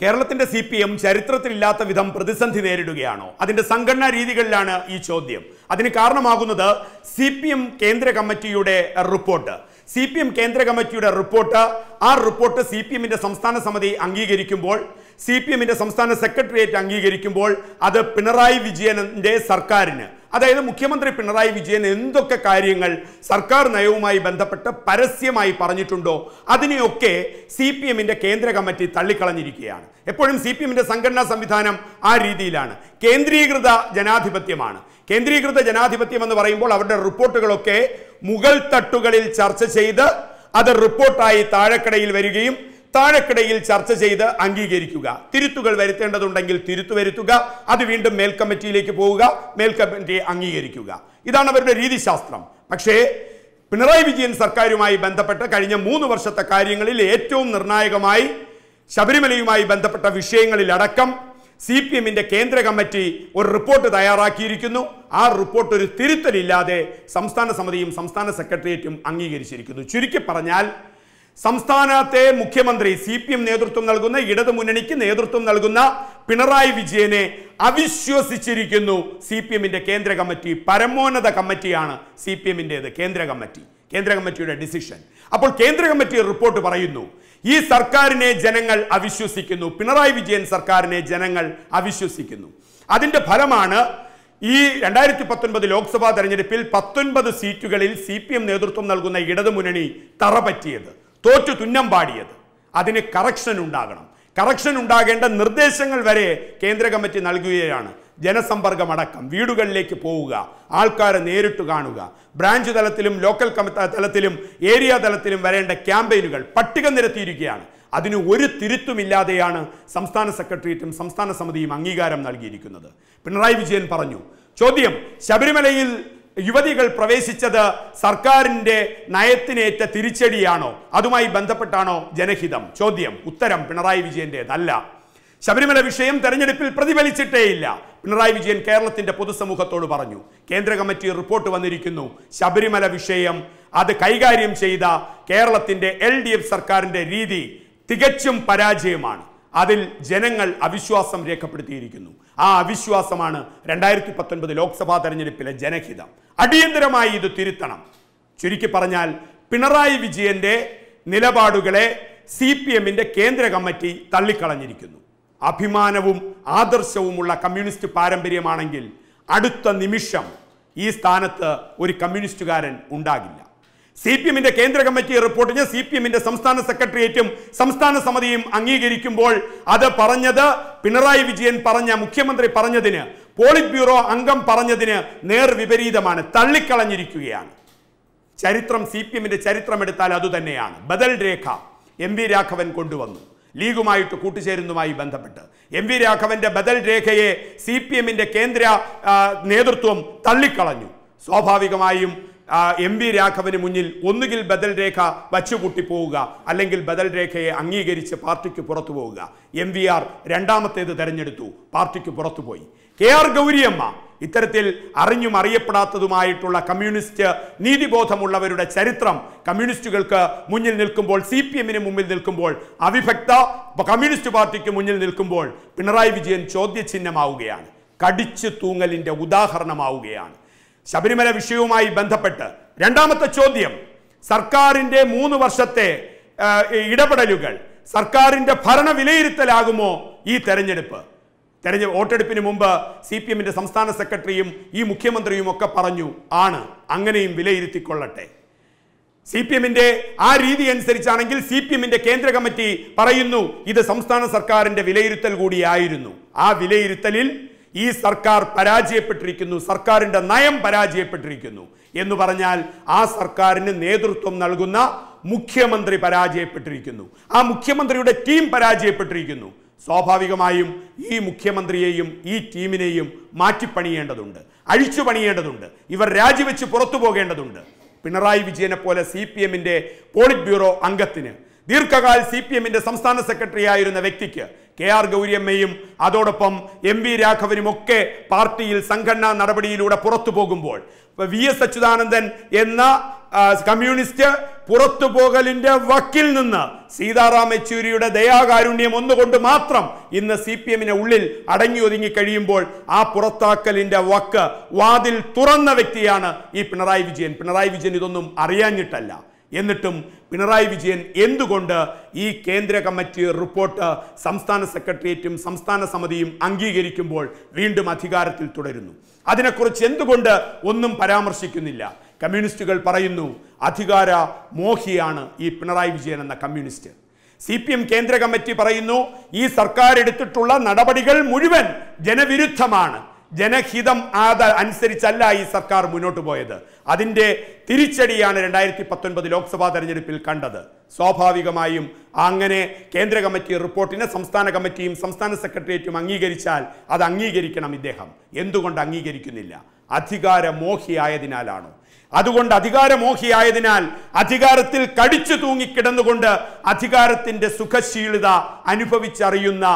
കേരളത്തിന്റെ C P M ചരിത്രത്തിലില്ലാത്ത വിധം പ്രതിസന്ധി നേരിടുകയാണോ അതിന്റെ സംഘടനാ രീതികളിലാണ് ഈ ചോദ്യം അതിന് കാരണമാകുന്നത് സി പി എം കേന്ദ്ര കമ്മിറ്റിയുടെ റിപ്പോർട്ട് സി പി എം കേന്ദ്ര കമ്മിറ്റിയുടെ റിപ്പോർട്ട് ആ റിപ്പോർട്ട് സി പി എമ്മിന്റെ സംസ്ഥാന സമിതി അംഗീകരിക്കുമ്പോൾ സി പി എമ്മിന്റെ സംസ്ഥാന സെക്രട്ടേറിയറ്റ് അംഗീകരിക്കുമ്പോൾ അത് പിണറായി വിജയന്റെ സർക്കാരിന് അതായത് മുഖ്യമന്ത്രി പിണറായി വിജയൻ എന്തൊക്കെ കാര്യങ്ങൾ സർക്കാർ നയവുമായി ബന്ധപ്പെട്ട് പരസ്യമായി പറഞ്ഞിട്ടുണ്ടോ അതിനെയൊക്കെ സി പി എമ്മിൻ്റെ കേന്ദ്ര കമ്മിറ്റി തള്ളിക്കളഞ്ഞിരിക്കുകയാണ് എപ്പോഴും സി പി എമ്മിൻ്റെ സംഘടനാ സംവിധാനം ആ രീതിയിലാണ് കേന്ദ്രീകൃത ജനാധിപത്യമാണ് കേന്ദ്രീകൃത ജനാധിപത്യം എന്ന് പറയുമ്പോൾ അവരുടെ റിപ്പോർട്ടുകളൊക്കെ മുഗൾ തട്ടുകളിൽ ചർച്ച ചെയ്ത് അത് റിപ്പോർട്ടായി താഴെക്കടയിൽ വരികയും താഴെക്കിടയിൽ ചർച്ച ചെയ്ത് അംഗീകരിക്കുക തിരുത്തുകൾ വരുത്തേണ്ടതുണ്ടെങ്കിൽ തിരുത്തു വരുത്തുക അത് വീണ്ടും മേൽ കമ്മിറ്റിയിലേക്ക് പോവുക മേൽ കമ്മിറ്റി അംഗീകരിക്കുക ഇതാണ് അവരുടെ രീതിശാസ്ത്രം പക്ഷേ പിണറായി വിജയൻ സർക്കാരുമായി ബന്ധപ്പെട്ട് കഴിഞ്ഞ മൂന്ന് വർഷത്തെ കാര്യങ്ങളിൽ ഏറ്റവും നിർണായകമായി ശബരിമലയുമായി ബന്ധപ്പെട്ട വിഷയങ്ങളിലടക്കം സി പി എമ്മിൻ്റെ കേന്ദ്ര കമ്മിറ്റി ഒരു റിപ്പോർട്ട് തയ്യാറാക്കിയിരിക്കുന്നു ആ റിപ്പോർട്ട് ഒരു തിരുത്തലില്ലാതെ സംസ്ഥാന സമിതിയും സംസ്ഥാന സെക്രട്ടേറിയറ്റും അംഗീകരിച്ചിരിക്കുന്നു ചുരുക്കി പറഞ്ഞാൽ സംസ്ഥാനത്തെ മുഖ്യമന്ത്രി സി പി എം നേതൃത്വം നൽകുന്ന ഇടതു മുന്നണിക്ക് നേതൃത്വം നൽകുന്ന പിണറായി വിജയനെ അവിശ്വസിച്ചിരിക്കുന്നു സി പി എമ്മിൻ്റെ കേന്ദ്ര കമ്മിറ്റി പരമോന്നത കമ്മിറ്റിയാണ് സി പി എമ്മിൻ്റെത് കേന്ദ്ര കമ്മിറ്റി കേന്ദ്ര കമ്മിറ്റിയുടെ ഡിസിഷൻ അപ്പോൾ കേന്ദ്ര കമ്മിറ്റി റിപ്പോർട്ട് പറയുന്നു ഈ സർക്കാരിനെ ജനങ്ങൾ അവിശ്വസിക്കുന്നു പിണറായി വിജയൻ സർക്കാരിനെ ജനങ്ങൾ അവിശ്വസിക്കുന്നു അതിൻ്റെ ഫലമാണ് ഈ രണ്ടായിരത്തി പത്തൊൻപത് ലോക്സഭാ തെരഞ്ഞെടുപ്പിൽ പത്തൊൻപത് സീറ്റുകളിൽ സി പി എം നേതൃത്വം നൽകുന്ന ഇടതു മുന്നണി തറപറ്റിയത് തോറ്റു തുന്നം പാടിയത് അതിന് കറക്ഷൻ ഉണ്ടാകണം കറക്ഷൻ ഉണ്ടാകേണ്ട നിർദ്ദേശങ്ങൾ വരെ കേന്ദ്ര കമ്മിറ്റി നൽകുകയാണ് ജനസമ്പർക്കം അടക്കം വീടുകളിലേക്ക് പോവുക ആൾക്കാരെ നേരിട്ട് കാണുക ബ്രാഞ്ച് തലത്തിലും ലോക്കൽ തലത്തിലും ഏരിയ തലത്തിലും വരേണ്ട ക്യാമ്പയിനുകൾ പട്ടിക നിരത്തിയിരിക്കുകയാണ് അതിന് ഒരു തിരുത്തുമില്ലാതെയാണ് സംസ്ഥാന സെക്രട്ടേറിയറ്റും സംസ്ഥാന സമിതിയും അംഗീകാരം നൽകിയിരിക്കുന്നത് പിണറായി വിജയൻ പറഞ്ഞു ചോദ്യം ശബരിമലയിൽ യുവതികൾ പ്രവേശിച്ചത് സർക്കാരിന്റെ നയത്തിനേറ്റ തിരിച്ചടിയാണോ അതുമായി ബന്ധപ്പെട്ടാണോ ജനഹിതം ചോദ്യം ഉത്തരം പിണറായി വിജയൻ്റെതല്ല ശബരിമല വിഷയം തെരഞ്ഞെടുപ്പിൽ പ്രതിഫലിച്ചിട്ടേയില്ല പിണറായി വിജയൻ കേരളത്തിന്റെ പൊതുസമൂഹത്തോട് പറഞ്ഞു കേന്ദ്ര കമ്മിറ്റി റിപ്പോർട്ട് വന്നിരിക്കുന്നു ശബരിമല വിഷയം അത് കൈകാര്യം ചെയ്ത കേരളത്തിന്റെ എൽ സർക്കാരിന്റെ രീതി തികച്ചും പരാജയമാണ് അതിൽ ജനങ്ങൾ അവിശ്വാസം രേഖപ്പെടുത്തിയിരിക്കുന്നു ആ അവിശ്വാസമാണ് രണ്ടായിരത്തി പത്തൊൻപത് ലോക്സഭാ തെരഞ്ഞെടുപ്പിലെ ജനഹിതം അടിയന്തരമായി ഇത് തിരുത്തണം ചുരുക്കി പറഞ്ഞാൽ പിണറായി വിജയന്റെ നിലപാടുകളെ സി പി എമ്മിന്റെ കേന്ദ്ര കമ്മിറ്റി തള്ളിക്കളഞ്ഞിരിക്കുന്നു അഭിമാനവും ആദർശവുമുള്ള കമ്മ്യൂണിസ്റ്റ് പാരമ്പര്യമാണെങ്കിൽ അടുത്ത നിമിഷം ഈ സ്ഥാനത്ത് ഒരു കമ്മ്യൂണിസ്റ്റുകാരൻ ഉണ്ടാകില്ല സി പി എമ്മിന്റെ കേന്ദ്ര കമ്മിറ്റി റിപ്പോർട്ടിന് സി പി എമ്മിന്റെ സംസ്ഥാന സെക്രട്ടേറിയറ്റും സംസ്ഥാന സമിതിയും അംഗീകരിക്കുമ്പോൾ അത് പറഞ്ഞത് പിണറായി വിജയൻ പറഞ്ഞ മുഖ്യമന്ത്രി പറഞ്ഞതിന് പോളിറ്റ് ബ്യൂറോ അംഗം പറഞ്ഞതിന് നേർ വിപരീതമാണ് തള്ളിക്കളഞ്ഞിരിക്കുകയാണ് ചരിത്രം സി പി എമ്മിന്റെ ചരിത്രം എടുത്താൽ അതുതന്നെയാണ് ബദൽ രേഖ എം വി രാഘവൻ കൊണ്ടുവന്നു ലീഗുമായിട്ട് കൂട്ടുചേരുന്നതുമായി ബന്ധപ്പെട്ട് എം വി രാഘവന്റെ ബദൽ രേഖയെ സി പി എമ്മിന്റെ കേന്ദ്ര നേതൃത്വം തള്ളിക്കളഞ്ഞു സ്വാഭാവികമായും എം വി രാഘവന് മുന്നിൽ ഒന്നുകിൽ ബദൽ രേഖ വച്ചുകൂട്ടി പോവുക അല്ലെങ്കിൽ ബദൽ രേഖയെ അംഗീകരിച്ച് പാർട്ടിക്ക് പുറത്തു പോവുക എം വി ആർ രണ്ടാമത്തേത് തെരഞ്ഞെടുത്തു പാർട്ടിക്ക് പുറത്തുപോയി കെ ആർ ഗൗരിയമ്മ ഇത്തരത്തിൽ അറിഞ്ഞും അറിയപ്പെടാത്തതുമായിട്ടുള്ള കമ്മ്യൂണിസ്റ്റ് നീതിബോധമുള്ളവരുടെ ചരിത്രം കമ്മ്യൂണിസ്റ്റുകൾക്ക് മുന്നിൽ നിൽക്കുമ്പോൾ സി പി എമ്മിന് മുമ്പിൽ നിൽക്കുമ്പോൾ അവിഭക്ത കമ്മ്യൂണിസ്റ്റ് പാർട്ടിക്ക് മുന്നിൽ നിൽക്കുമ്പോൾ പിണറായി വിജയൻ ചോദ്യചിഹ്നമാവുകയാണ് കടിച്ചു തൂങ്ങലിൻ്റെ ഉദാഹരണമാവുകയാണ് ശബരിമല വിഷയവുമായി ബന്ധപ്പെട്ട് രണ്ടാമത്തെ ചോദ്യം സർക്കാരിൻ്റെ മൂന്ന് വർഷത്തെ ഇടപെടലുകൾ സർക്കാരിൻ്റെ ഭരണ വിലയിരുത്തലാകുമോ ഈ തെരഞ്ഞെടുപ്പ് തെരഞ്ഞെ വോട്ടെടുപ്പിന് മുമ്പ് സി പി എമ്മിൻ്റെ സംസ്ഥാന സെക്രട്ടറിയും ഈ മുഖ്യമന്ത്രിയും ഒക്കെ പറഞ്ഞു ആണ് അങ്ങനെയും വിലയിരുത്തിക്കൊള്ളട്ടെ സി പി എമ്മിൻ്റെ ആ രീതി അനുസരിച്ചാണെങ്കിൽ സി പി എമ്മിൻ്റെ കേന്ദ്ര കമ്മിറ്റി പറയുന്നു ഇത് സംസ്ഥാന സർക്കാരിൻ്റെ വിലയിരുത്തൽ കൂടിയായിരുന്നു ആ വിലയിരുത്തലിൽ ഈ സർക്കാർ പരാജയപ്പെട്ടിരിക്കുന്നു സർക്കാരിൻ്റെ നയം പരാജയപ്പെട്ടിരിക്കുന്നു എന്ന് പറഞ്ഞാൽ ആ സർക്കാരിന് നേതൃത്വം നൽകുന്ന മുഖ്യമന്ത്രി പരാജയപ്പെട്ടിരിക്കുന്നു ആ മുഖ്യമന്ത്രിയുടെ ടീം പരാജയപ്പെട്ടിരിക്കുന്നു സ്വാഭാവികമായും ഈ മുഖ്യമന്ത്രിയെയും ഈ ടീമിനെയും മാറ്റിപ്പണിയേണ്ടതുണ്ട് അഴിച്ചു പണിയേണ്ടതുണ്ട് ഇവർ രാജിവെച്ച് പുറത്തു പോകേണ്ടതുണ്ട് പിണറായി വിജയനെ പോലെ സി പി എമ്മിൻ്റെ പോളിറ്റ് ബ്യൂറോ അംഗത്തിന് ദീർഘകാല സി പി എമ്മിൻ്റെ സംസ്ഥാന സെക്രട്ടറി ആയിരുന്ന വ്യക്തിക്ക് കെ ആർ ഗൗരിയമ്മയും അതോടൊപ്പം എം വി ഒക്കെ പാർട്ടിയിൽ സംഘടനാ നടപടിയിലൂടെ പുറത്തു പോകുമ്പോൾ വി എസ് അച്യുതാനന്ദൻ എന്ന കമ്മ്യൂണിസ്റ്റ് പുറത്തു പോകലിന്റെ വക്കിൽ നിന്ന് സീതാറാം യെച്ചൂരിയുടെ ദയാകാരുണ്യം ഒന്നുകൊണ്ട് മാത്രം ഇന്ന് സി പി എമ്മിന് ഉള്ളിൽ അടങ്ങി ഒതുങ്ങി കഴിയുമ്പോൾ ആ പുറത്താക്കലിന്റെ വക്ക് വാതിൽ തുറന്ന വ്യക്തിയാണ് ഈ പിണറായി വിജയൻ പിണറായി വിജയൻ ഇതൊന്നും അറിയാഞ്ഞിട്ടല്ല എന്നിട്ടും പിണറായി വിജയൻ എന്തുകൊണ്ട് ഈ കേന്ദ്ര കമ്മിറ്റി റിപ്പോർട്ട് സംസ്ഥാന സെക്രട്ടേറിയറ്റും സംസ്ഥാന സമിതിയും അംഗീകരിക്കുമ്പോൾ വീണ്ടും അധികാരത്തിൽ തുടരുന്നു അതിനെക്കുറിച്ച് എന്തുകൊണ്ട് ഒന്നും പരാമർശിക്കുന്നില്ല കമ്മ്യൂണിസ്റ്റുകൾ പറയുന്നു അധികാര മോഹിയാണ് ഈ പിണറായി വിജയൻ എന്ന കമ്മ്യൂണിസ്റ്റ് സി പി എം കേന്ദ്ര കമ്മിറ്റി പറയുന്നു ഈ സർക്കാർ എടുത്തിട്ടുള്ള നടപടികൾ മുഴുവൻ ജനവിരുദ്ധമാണ് ജനഹിതം ആദ അനുസരിച്ചല്ല ഈ സർക്കാർ മുന്നോട്ട് പോയത് അതിൻ്റെ തിരിച്ചടിയാണ് രണ്ടായിരത്തി പത്തൊൻപത് ലോക്സഭാ തെരഞ്ഞെടുപ്പിൽ കണ്ടത് സ്വാഭാവികമായും അങ്ങനെ കേന്ദ്ര കമ്മിറ്റി റിപ്പോർട്ടിനെ സംസ്ഥാന കമ്മിറ്റിയും സംസ്ഥാന സെക്രട്ടേറിയറ്റും അംഗീകരിച്ചാൽ അത് അംഗീകരിക്കണം ഇദ്ദേഹം എന്തുകൊണ്ട് അംഗീകരിക്കുന്നില്ല അധികാരമോഹിയായതിനാലാണോ അതുകൊണ്ട് അധികാരമോഹിയായതിനാൽ അധികാരത്തിൽ കടിച്ചു തൂങ്ങിക്കിടന്നുകൊണ്ട് അധികാരത്തിൻ്റെ സുഖശീലത അനുഭവിച്ചറിയുന്ന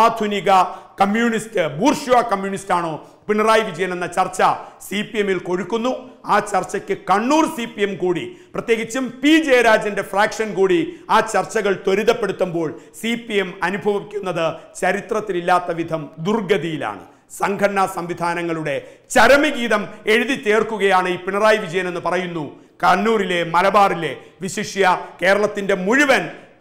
ആധുനിക കമ്മ്യൂണിസ്റ്റ് ബൂർഷ്വ കമ്മ്യൂണിസ്റ്റ് ആണോ പിണറായി വിജയൻ എന്ന ചർച്ച സി പി എമ്മിൽ കൊഴുക്കുന്നു ആ ചർച്ചയ്ക്ക് കണ്ണൂർ സി പി എം കൂടി പ്രത്യേകിച്ചും പി ജയരാജന്റെ ഫ്രാക്ഷൻ കൂടി ആ ചർച്ചകൾ ത്വരിതപ്പെടുത്തുമ്പോൾ സി പി എം അനുഭവിക്കുന്നത് ചരിത്രത്തിലില്ലാത്ത വിധം ദുർഗതിയിലാണ് സംഘടനാ സംവിധാനങ്ങളുടെ ചരമഗീതം എഴുതി തീർക്കുകയാണ് ഈ പിണറായി വിജയൻ എന്ന് പറയുന്നു കണ്ണൂരിലെ മലബാറിലെ വിശിഷ്യ കേരളത്തിന്റെ മുഴുവൻ